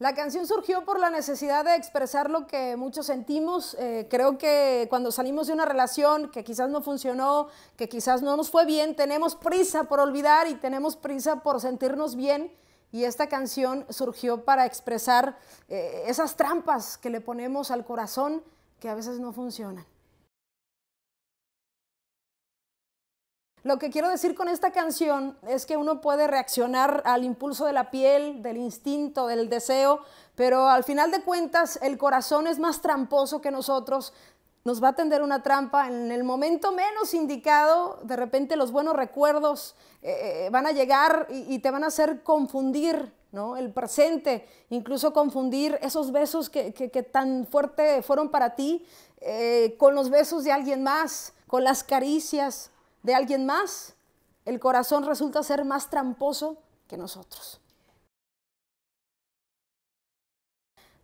La canción surgió por la necesidad de expresar lo que muchos sentimos. Eh, creo que cuando salimos de una relación que quizás no funcionó, que quizás no nos fue bien, tenemos prisa por olvidar y tenemos prisa por sentirnos bien. Y esta canción surgió para expresar eh, esas trampas que le ponemos al corazón que a veces no funcionan. Lo que quiero decir con esta canción es que uno puede reaccionar al impulso de la piel, del instinto, del deseo, pero al final de cuentas el corazón es más tramposo que nosotros, nos va a tender una trampa en el momento menos indicado, de repente los buenos recuerdos eh, eh, van a llegar y, te van a hacer confundir ¿no? El presente, incluso confundir esos besos que, tan fuerte fueron para ti eh, con los besos de alguien más, con las caricias, de alguien más, el corazón resulta ser más tramposo que nosotros.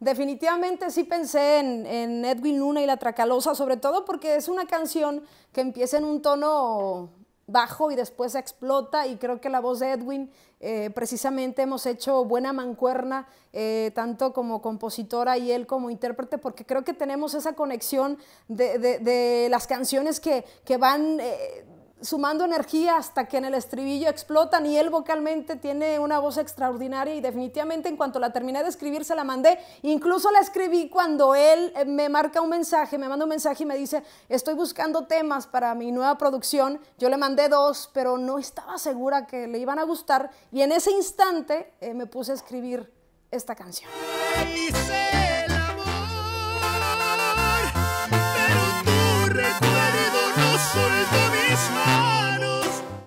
Definitivamente sí pensé en, Edwin Luna y la Tracalosa, sobre todo porque es una canción que empieza en un tono bajo y después explota y creo que la voz de Edwin eh, precisamente hemos hecho buena mancuerna eh, tanto como compositora y él como intérprete porque creo que tenemos esa conexión de, las canciones que, van eh, sumando energía hasta que en el estribillo explotan y él vocalmente tiene una voz extraordinaria y definitivamente en cuanto la terminé de escribir se la mandé, incluso la escribí cuando él eh, me marca un mensaje, me manda un mensaje y me dice, estoy buscando temas para mi nueva producción, yo le mandé dos, pero no estaba segura que le iban a gustar y en ese instante eh, me puse a escribir esta canción.